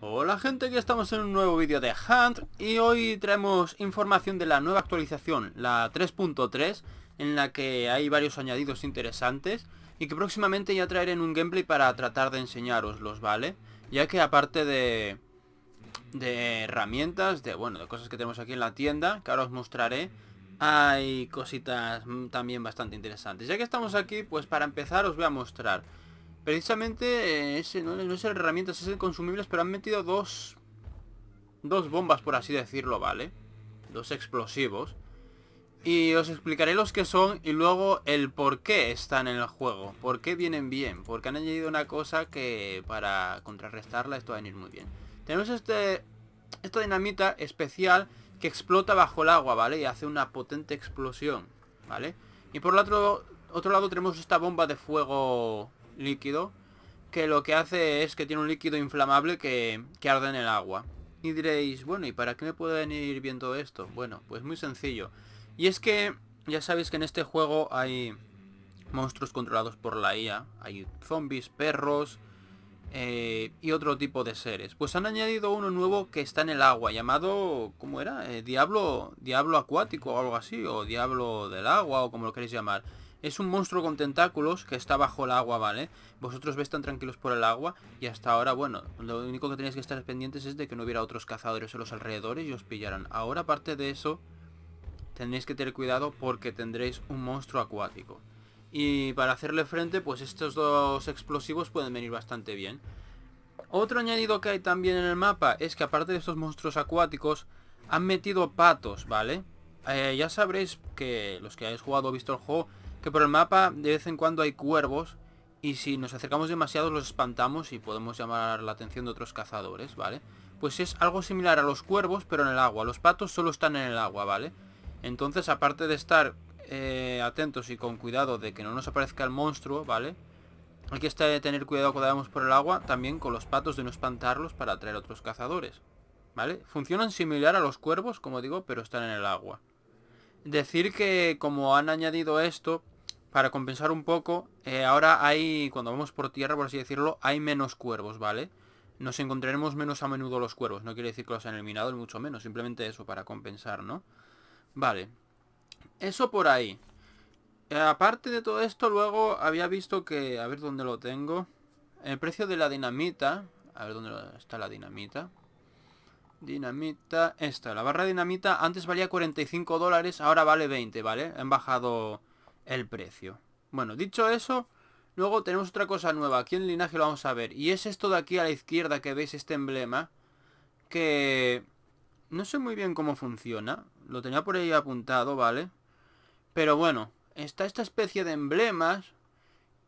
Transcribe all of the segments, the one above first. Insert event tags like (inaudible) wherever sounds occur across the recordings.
Hola gente, aquí estamos en un nuevo vídeo de Hunt y hoy traemos información de la nueva actualización, la 3.3, en la que hay varios añadidos interesantes y que próximamente ya traeré en un gameplay para tratar de enseñaroslos, ¿vale? Ya que aparte de, de herramientas, de bueno, de cosas que tenemos aquí en la tienda, que ahora os mostraré, hay cositas también bastante interesantes. Ya que estamos aquí, pues para empezar os voy a mostrar Precisamente, eh, ese no, es herramientas, es el consumibles, pero han metido dos... bombas, por así decirlo, ¿vale? Dos explosivos. Y os explicaré los que son y luego el por qué están en el juego. Por qué vienen bien. Porque han añadido una cosa que para contrarrestarla esto va a venir muy bien. Tenemos este, esta dinamita especial que explota bajo el agua, ¿vale? Y hace una potente explosión, ¿vale? Y por el otro, otro lado tenemos esta bomba de fuego líquido, que lo que hace es que tiene un líquido inflamable que, que arde en el agua. Y diréis, bueno, ¿y para qué me pueden ir viendo esto? Bueno, pues muy sencillo. Y es que ya sabéis que en este juego hay monstruos controlados por la IA, hay zombies, perros eh, y otro tipo de seres. Pues han añadido uno nuevo que está en el agua, llamado, ¿cómo era? Eh, Diablo, Diablo acuático o algo así, o Diablo del agua o como lo queréis llamar. Es un monstruo con tentáculos que está bajo el agua, ¿vale? Vosotros ves tan tranquilos por el agua y hasta ahora, bueno, lo único que tenéis que estar pendientes es de que no hubiera otros cazadores en los alrededores y os pillaran. Ahora, aparte de eso, tendréis que tener cuidado porque tendréis un monstruo acuático. Y para hacerle frente, pues estos dos explosivos pueden venir bastante bien. Otro añadido que hay también en el mapa es que aparte de estos monstruos acuáticos, han metido patos, ¿vale? Eh, ya sabréis que los que habéis jugado o visto el juego, que por el mapa de vez en cuando hay cuervos y si nos acercamos demasiado los espantamos y podemos llamar la atención de otros cazadores, ¿vale? Pues es algo similar a los cuervos pero en el agua, los patos solo están en el agua, ¿vale? Entonces aparte de estar eh, atentos y con cuidado de que no nos aparezca el monstruo, ¿vale? Hay que estar, tener cuidado cuando vamos por el agua, también con los patos de no espantarlos para atraer a otros cazadores, ¿vale? Funcionan similar a los cuervos, como digo, pero están en el agua. Decir que como han añadido esto, para compensar un poco, eh, ahora hay, cuando vamos por tierra, por así decirlo, hay menos cuervos, ¿vale? Nos encontraremos menos a menudo los cuervos, no quiere decir que los han eliminado, ni mucho menos, simplemente eso, para compensar, ¿no? Vale, eso por ahí. Eh, aparte de todo esto, luego había visto que, a ver dónde lo tengo, el precio de la dinamita, a ver dónde está la dinamita, Dinamita, esta, la barra dinamita antes valía 45 dólares, ahora vale 20, ¿vale? Han bajado el precio. Bueno, dicho eso, luego tenemos otra cosa nueva, aquí en linaje lo vamos a ver. Y es esto de aquí a la izquierda que veis este emblema, que no sé muy bien cómo funciona, lo tenía por ahí apuntado, ¿vale? Pero bueno, está esta especie de emblemas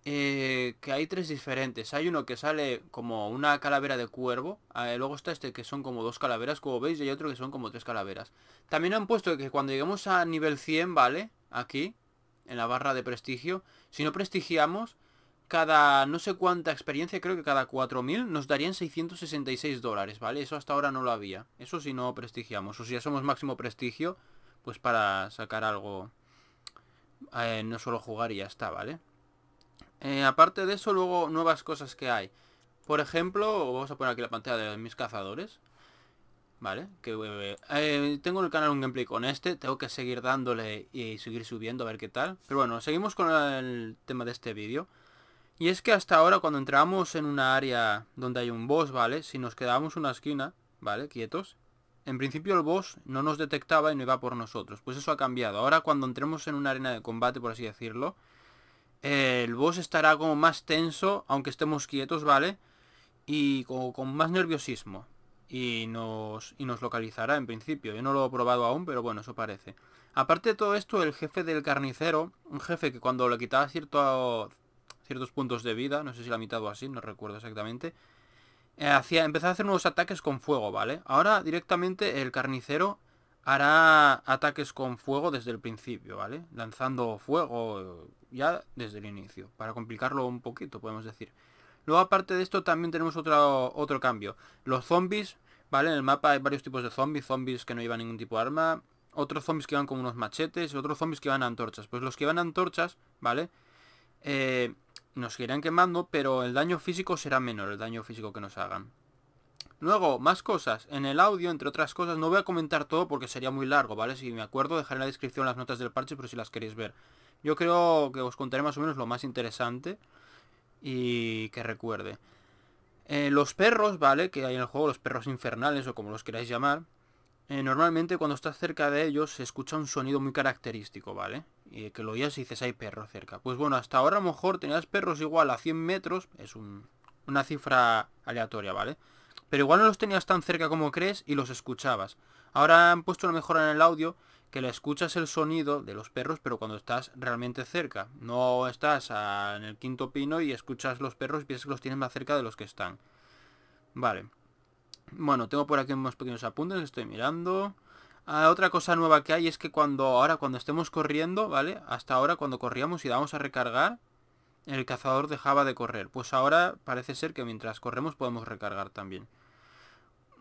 eh, que hay tres diferentes. Hay uno que sale como una calavera de cuervo. Eh, luego está este que son como dos calaveras, como veis. Y hay otro que son como tres calaveras. También han puesto que cuando lleguemos a nivel 100, ¿vale? Aquí, en la barra de prestigio. Si no prestigiamos, cada no sé cuánta experiencia, creo que cada 4.000, nos darían 666 dólares, ¿vale? Eso hasta ahora no lo había. Eso si no prestigiamos. O si ya somos máximo prestigio, pues para sacar algo... Eh, no solo jugar y ya está, ¿vale? Eh, aparte de eso, luego nuevas cosas que hay. Por ejemplo, vamos a poner aquí la pantalla de mis cazadores. Vale, que eh, tengo en el canal un gameplay con este, tengo que seguir dándole y seguir subiendo a ver qué tal. Pero bueno, seguimos con el tema de este vídeo. Y es que hasta ahora cuando entramos en una área donde hay un boss, ¿vale? Si nos quedábamos una esquina, ¿vale? Quietos. En principio el boss no nos detectaba y no iba por nosotros. Pues eso ha cambiado. Ahora cuando entremos en una arena de combate, por así decirlo, el boss estará como más tenso, aunque estemos quietos, ¿vale? Y con, más nerviosismo. Y nos, nos localizará en principio. Yo no lo he probado aún, pero bueno, eso parece. Aparte de todo esto, el jefe del carnicero, un jefe que cuando le quitaba cierto, ciertos puntos de vida, no sé si la mitad o así, no recuerdo exactamente, eh, hacía, empezaba a hacer nuevos ataques con fuego, ¿vale? Ahora directamente el carnicero hará ataques con fuego desde el principio, ¿vale? Lanzando fuego, ya desde el inicio, para complicarlo un poquito, podemos decir. Luego, aparte de esto, también tenemos otro, otro cambio. Los zombies, ¿vale? En el mapa hay varios tipos de zombies, zombies que no llevan ningún tipo de arma, otros zombies que van con unos machetes, otros zombies que van a antorchas. Pues los que van a antorchas, ¿vale? Eh, nos irán quemando, pero el daño físico será menor, el daño físico que nos hagan. Luego, más cosas. En el audio, entre otras cosas, no voy a comentar todo porque sería muy largo, ¿vale? Si me acuerdo, dejaré en la descripción las notas del parche por si las queréis ver. Yo creo que os contaré más o menos lo más interesante y que recuerde. Eh, los perros, ¿vale? Que hay en el juego, los perros infernales o como los queráis llamar. Eh, normalmente cuando estás cerca de ellos se escucha un sonido muy característico, ¿vale? Y que lo oías y dices, hay perro cerca. Pues bueno, hasta ahora a lo mejor tenías perros igual a 100 metros, es una cifra aleatoria, ¿vale? Pero igual no los tenías tan cerca como crees y los escuchabas. Ahora han puesto una mejora en el audio que lo escuchas el sonido de los perros, pero cuando estás realmente cerca. No estás en el quinto pino y escuchas los perros y piensas que los tienes más cerca de los que están. Vale. Bueno, tengo por aquí unos pequeños apuntes, estoy mirando. Ah, otra cosa nueva que hay es que cuando ahora cuando estemos corriendo, ¿vale? Hasta ahora cuando corríamos y dábamos a recargar, el cazador dejaba de correr. Pues ahora parece ser que mientras corremos podemos recargar también.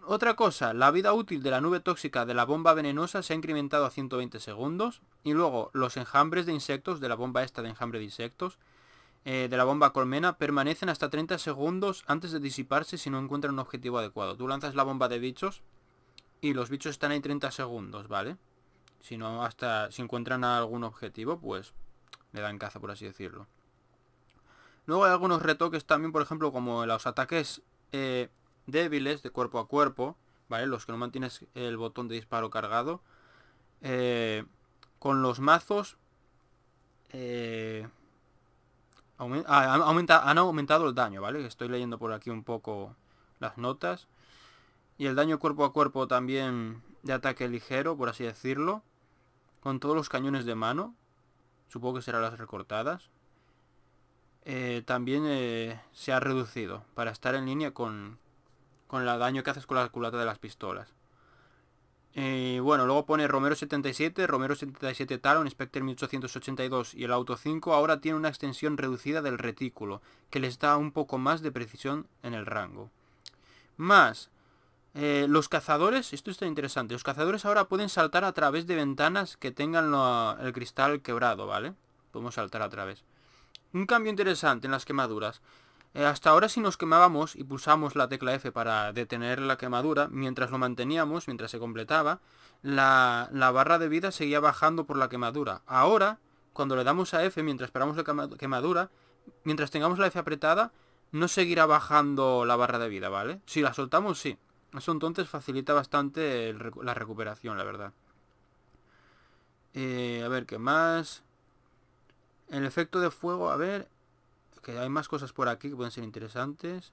Otra cosa, la vida útil de la nube tóxica de la bomba venenosa se ha incrementado a 120 segundos. Y luego, los enjambres de insectos, de la bomba esta de enjambre de insectos, eh, de la bomba colmena, permanecen hasta 30 segundos antes de disiparse si no encuentran un objetivo adecuado. Tú lanzas la bomba de bichos y los bichos están ahí 30 segundos, ¿vale? Si no, hasta si encuentran algún objetivo, pues le dan caza, por así decirlo. Luego hay algunos retoques también, por ejemplo, como los ataques eh, débiles de cuerpo a cuerpo, ¿vale? Los que no mantienes el botón de disparo cargado. Eh, con los mazos... Eh, ah, aumenta, han aumentado el daño, ¿vale? Estoy leyendo por aquí un poco las notas. Y el daño cuerpo a cuerpo también de ataque ligero, por así decirlo. Con todos los cañones de mano. Supongo que serán las recortadas. Eh, también se ha reducido para estar en línea con, con el daño que haces con la culata de las pistolas. Y eh, bueno, luego pone Romero 77, Romero 77 Talon, Spectre 1882 y el Auto 5 ahora tiene una extensión reducida del retículo, que les da un poco más de precisión en el rango. Más, eh, los cazadores, esto está interesante, los cazadores ahora pueden saltar a través de ventanas que tengan el cristal quebrado, ¿vale? Podemos saltar a través. Un cambio interesante en las quemaduras. Eh, hasta ahora si nos quemábamos y pulsamos la tecla F para detener la quemadura, mientras lo manteníamos, mientras se completaba, la, barra de vida seguía bajando por la quemadura. Ahora, cuando le damos a F mientras esperamos la quemadura, mientras tengamos la F apretada, no seguirá bajando la barra de vida, ¿vale? Si la soltamos, sí. Eso entonces facilita bastante la recuperación, la verdad. Eh, a ver, ¿qué más? El efecto de fuego, a ver que hay más cosas por aquí que pueden ser interesantes.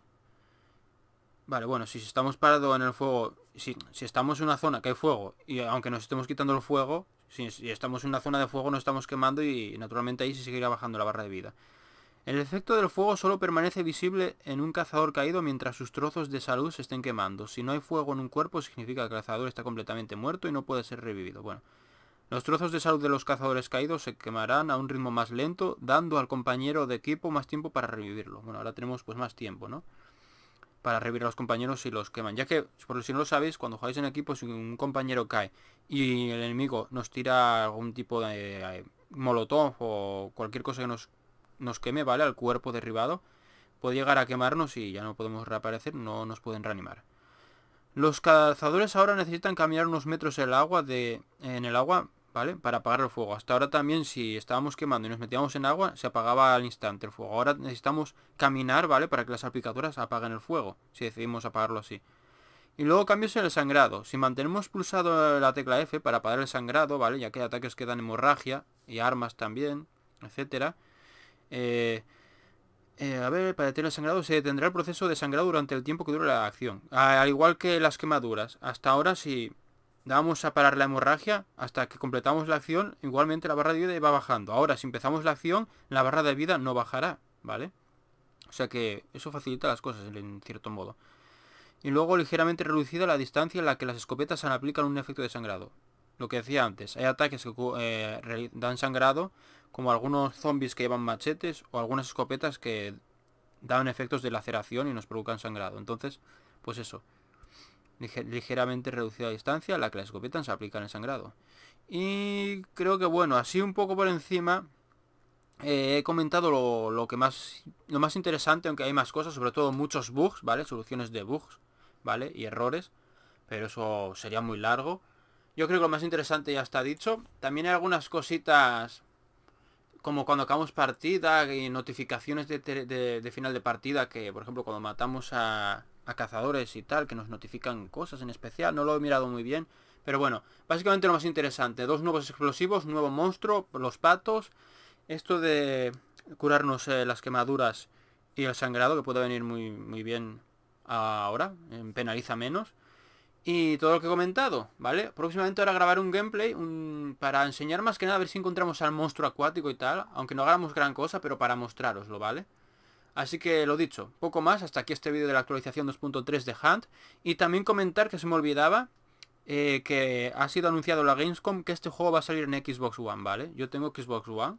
Vale, bueno, si estamos parados en el fuego, si, estamos en una zona que hay fuego, y aunque nos estemos quitando el fuego, si, estamos en una zona de fuego no estamos quemando y naturalmente ahí se seguirá bajando la barra de vida. El efecto del fuego solo permanece visible en un cazador caído mientras sus trozos de salud se estén quemando. Si no hay fuego en un cuerpo significa que el cazador está completamente muerto y no puede ser revivido. Bueno, los trozos de salud de los cazadores caídos se quemarán a un ritmo más lento, dando al compañero de equipo más tiempo para revivirlo. Bueno, ahora tenemos pues más tiempo, ¿no? Para revivir a los compañeros si los queman. Ya que, por si no lo sabéis, cuando jugáis en equipo, si un compañero cae y el enemigo nos tira algún tipo de eh, molotov o cualquier cosa que nos, nos queme, ¿vale? Al cuerpo derribado, puede llegar a quemarnos y ya no podemos reaparecer, no nos pueden reanimar. Los cazadores ahora necesitan caminar unos metros en el agua de, en el agua ¿vale? Para apagar el fuego. Hasta ahora también si estábamos quemando y nos metíamos en agua, se apagaba al instante el fuego. Ahora necesitamos caminar, ¿vale? Para que las salpicaduras apaguen el fuego, si decidimos apagarlo así. Y luego cambios en el sangrado. Si mantenemos pulsado la tecla F para apagar el sangrado, ¿vale? Ya que hay ataques que dan hemorragia y armas también, etcétera. Eh, eh, a ver, para detener el sangrado se detendrá el proceso de sangrado durante el tiempo que dura la acción. Al igual que las quemaduras. Hasta ahora si vamos a parar la hemorragia hasta que completamos la acción, igualmente la barra de vida va bajando. Ahora, si empezamos la acción, la barra de vida no bajará, ¿vale? O sea que eso facilita las cosas en cierto modo. Y luego ligeramente reducida la distancia en la que las escopetas aplican un efecto de sangrado. Lo que decía antes, hay ataques que eh, dan sangrado, como algunos zombies que llevan machetes o algunas escopetas que dan efectos de laceración y nos provocan sangrado. Entonces, pues eso ligeramente reducida a distancia, la que la escopeta se aplica en el sangrado. Y creo que bueno, así un poco por encima eh, he comentado lo, que más lo más interesante, aunque hay más cosas, sobre todo muchos bugs, ¿vale? Soluciones de bugs, ¿vale? Y errores, pero eso sería muy largo. Yo creo que lo más interesante ya está dicho. También hay algunas cositas como cuando acabamos partida y notificaciones de final de partida que, por ejemplo, cuando matamos a, a cazadores y tal, que nos notifican cosas en especial, no lo he mirado muy bien. Pero bueno, básicamente lo más interesante, dos nuevos explosivos, nuevo monstruo, los patos, esto de curarnos eh, las quemaduras y el sangrado, que puede venir muy, muy bien ahora, penaliza menos. Y todo lo que he comentado, ¿vale? Próximamente ahora grabar un gameplay para enseñar más que nada a ver si encontramos al monstruo acuático y tal, aunque no hagamos gran cosa, pero para mostraroslo, ¿vale? Así que lo dicho, poco más, hasta aquí este vídeo de la actualización 2.3 de Hunt. Y también comentar que se me olvidaba eh, que ha sido anunciado la Gamescom que este juego va a salir en Xbox One, ¿vale? Yo tengo Xbox One,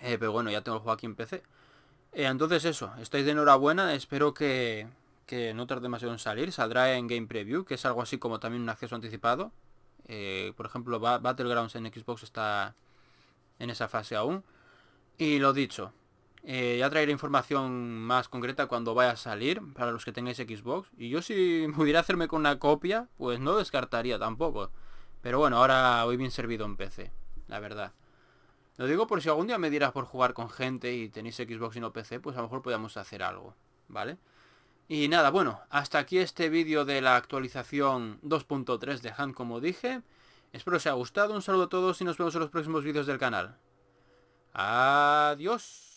eh, pero bueno, ya tengo el juego aquí en PC. Eh, entonces eso, estáis de enhorabuena, espero que, que no tarde demasiado en salir. Saldrá en Game Preview, que es algo así como también un acceso anticipado. por ejemplo, Battlegrounds en Xbox está en esa fase aún. Y lo dicho, eh, ya traeré información más concreta cuando vaya a salir para los que tengáis Xbox. Y yo si (laughs) pudiera hacerme con una copia, pues no descartaría tampoco. Pero bueno, ahora voy bien servido en PC, la verdad. Lo digo por si algún día me dieras por jugar con gente y tenéis Xbox y no PC, pues a lo mejor podíamos hacer algo, ¿vale? Y nada, bueno, hasta aquí este vídeo de la actualización 2.3 de Han, como dije. Espero os haya gustado, un saludo a todos y nos vemos en los próximos vídeos del canal. Adiós.